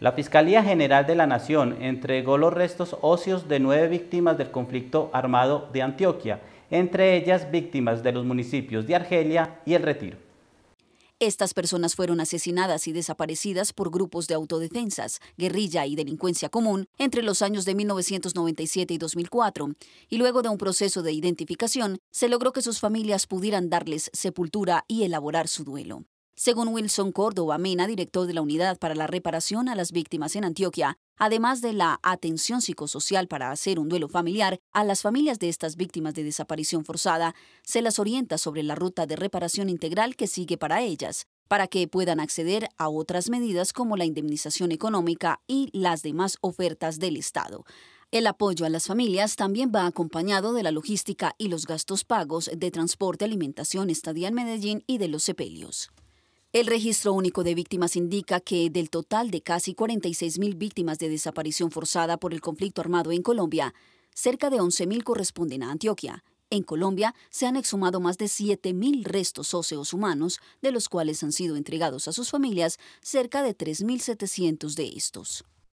La Fiscalía General de la Nación entregó los restos óseos de nueve víctimas del conflicto armado de Antioquia, entre ellas víctimas de los municipios de Argelia y El Retiro. Estas personas fueron asesinadas y desaparecidas por grupos de autodefensas, guerrilla y delincuencia común entre los años de 1997 y 2004, y luego de un proceso de identificación se logró que sus familias pudieran darles sepultura y elaborar su duelo. Según Wilson Córdoba Mena, director de la Unidad para la Reparación a las Víctimas en Antioquia, además de la atención psicosocial para hacer un duelo familiar, a las familias de estas víctimas de desaparición forzada se las orienta sobre la ruta de reparación integral que sigue para ellas, para que puedan acceder a otras medidas como la indemnización económica y las demás ofertas del Estado. El apoyo a las familias también va acompañado de la logística y los gastos pagos de transporte, alimentación, estadía en Medellín y de los sepelios. El registro único de víctimas indica que del total de casi 46.000 víctimas de desaparición forzada por el conflicto armado en Colombia, cerca de 11.000 corresponden a Antioquia. En Colombia se han exhumado más de 7.000 restos óseos humanos, de los cuales han sido entregados a sus familias cerca de 3.700 de estos.